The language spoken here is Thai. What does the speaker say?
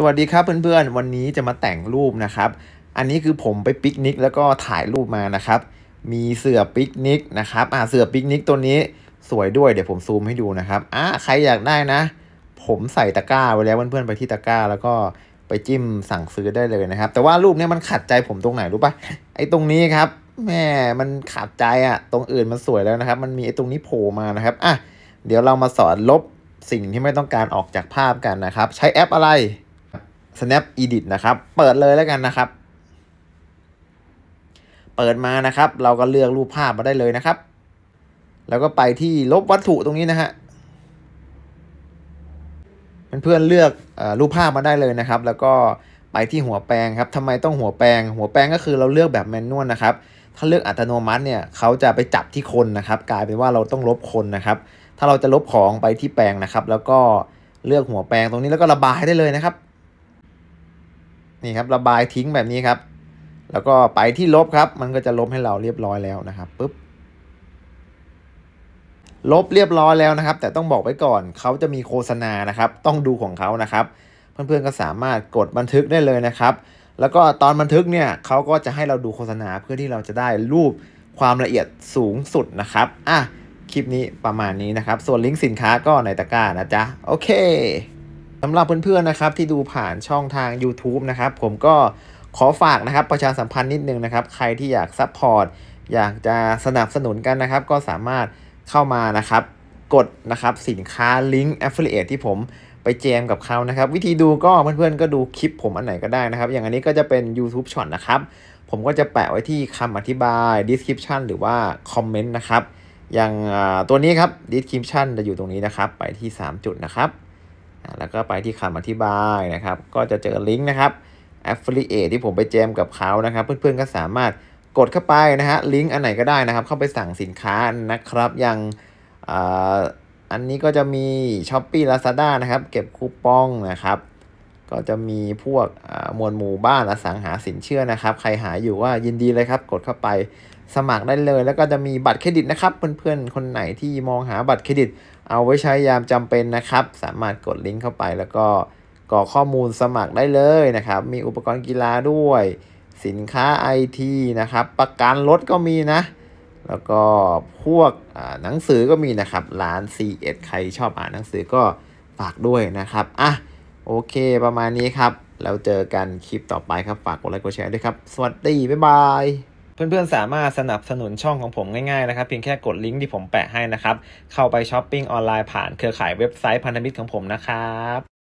สวัสดีครับเพื่อนๆวันนี้จะมาแต่งรูปนะครับอันนี้คือผมไปปิกนิกแล้วก็ถ่ายรูปมานะครับมีเสือปิกนิกนะครับอ่าเสือปิกนิกตัวนี้สวยด้วยเดี๋ยวผมซูมให้ดูนะครับอ่าใครอยากได้นะ ผมใส่ตะกร้า ไว้แล้วเพื่อนๆไปที่ตะกร้าแล้วก็ไปจิ้มสั่งซื้อได้เลยนะครับแต่ว่ารูปเนี้ยมันขัดใจผมตรงไหนรู้ปะ่ะไอ้ตรงนี้ครับแม่มันขัดใจอะ่ะตรงอื่นมันสวยแล้วนะครับ มันมีไอ้ตรงนี้โผล่มานะครับอ่ะเดี๋ยวเรามาสอนลบสิ่งที่ไม่ต้องการออกจากภาพกันนะครับใช้แอปอะไร Snap Edit นะครับ เปิดเลยแล้วกันนะครับ เปิดมานะครับ เราก็เลือกรูปภาพมาได้เลยนะครับ แล้วก็ไปที่ลบวัตถุตรงนี้นะฮะ เพื่อนเลือกรูปภาพมาได้เลยนะครับ แล้วก็ไปที่หัวแปลงครับทำไมต้องหัวแปลงหัวแปลงก็คือเราเลือกแบบแมนนวลนะครับ ถ้าเลือกอัตโนมัติเนี่ยเขาจะไปจับที่คนนะครับ กลายเป็นว่าเราต้องลบคนนะครับ ถ้าเราจะลบของไปที่แปลงนะครับ แล้วก็เลือกหัวแปลงตรงนี้แล้วก็ระบายได้เลยนะครับนี่ครับระบายทิ้งแบบนี้ครับ แล้วก็ไปที่ลบครับ มันก็จะลบให้เราเรียบร้อยแล้วนะครับปุ๊บลบเรียบร้อยแล้วนะครับ แต่ต้องบอกไว้ก่อนเขาจะมีโฆษณานะครับ ต้องดูของเขานะครับ เพื่อนๆก็สามารถกดบันทึกได้เลยนะครับ แล้วก็ตอนบันทึกเนี่ยเขาก็จะให้เราดูโฆษณาเพื่อที่เราจะได้รูปความละเอียดสูงสุดนะครับอ่ะคลิปนี้ประมาณนี้นะครับ ส่วนลิงก์สินค้าก็ในตะกร้านะจ๊ะโอเคสำหรับเพื่อนๆนะครับที่ดูผ่านช่องทาง YouTube นะครับผมก็ขอฝากนะครับประชาสัมพันธ์นิดนึงนะครับใครที่อยากซัพพอร์ตอยากจะสนับสนุนกันนะครับ ก็สามารถเข้ามานะครับ กดนะครับสินค้าลิงก์ Affiliate ที่ผมไปแจมกับเขานะครับ วิธีดูก็เพื่อนๆก็ดูคลิปผมอันไหนก็ได้นะครับ อย่างอันนี้ก็จะเป็น YouTube Short นะครับผมก็จะแปะไว้ที่คำอธิบาย Description หรือว่าคอมเมนต์นะครับอย่างตัวนี้ครับ Description จะอยู่ตรงนี้นะครับไปที่3จุดนะครับแล้วก็ไปที่คำอธิบายนะครับ ก็จะเจอลิงก์นะครับ affiliate ที่ผมไปแจมกับเขานะครับเพื่อนๆก็สามารถกดเข้าไปนะฮะลิงก์อันไหนก็ได้นะครับเข้าไปสั่งสินค้านะครับอย่างอันนี้ก็จะมี s h อ p e e Lazada นะครับ เก็บคูปองนะครับก็จะมีพวกมวลหมู่บ้านอสังหาสินเชื่อนะครับ ใครหาอยู่ว่ายินดีเลยครับ กดเข้าไปสมัครได้เลย แล้วก็จะมีบัตรเครดิตนะครับเพื่อนๆ คนไหนที่มองหาบัตรเครดิตเอาไว้ใช้ยามจำเป็นนะครับ สามารถกดลิงก์เข้าไป แล้วก็กรอกข้อมูลสมัครได้เลยนะครับ มีอุปกรณ์กีฬาด้วยสินค้าไอทีนะครับประกันรถก็มีนะแล้วก็พวกหนังสือก็มีนะครับร้าน C1 ใครชอบอ่านหนังสือก็ฝากด้วยนะครับอ่ะโอเค ประมาณนี้ครับ แล้วเจอกันคลิปต่อไปครับ ฝากกดไลค์กดแชร์ด้วยครับ สวัสดี บ๊ายบาย เพื่อนๆ สามารถสนับสนุนช่องของผมง่ายๆนะครับเพียงแค่กดลิงก์ที่ผมแปะให้นะครับ เข้าไปช้อปปิ้งออนไลน์ผ่านเครือข่ายเว็บไซต์พันธมิตรของผมนะครับ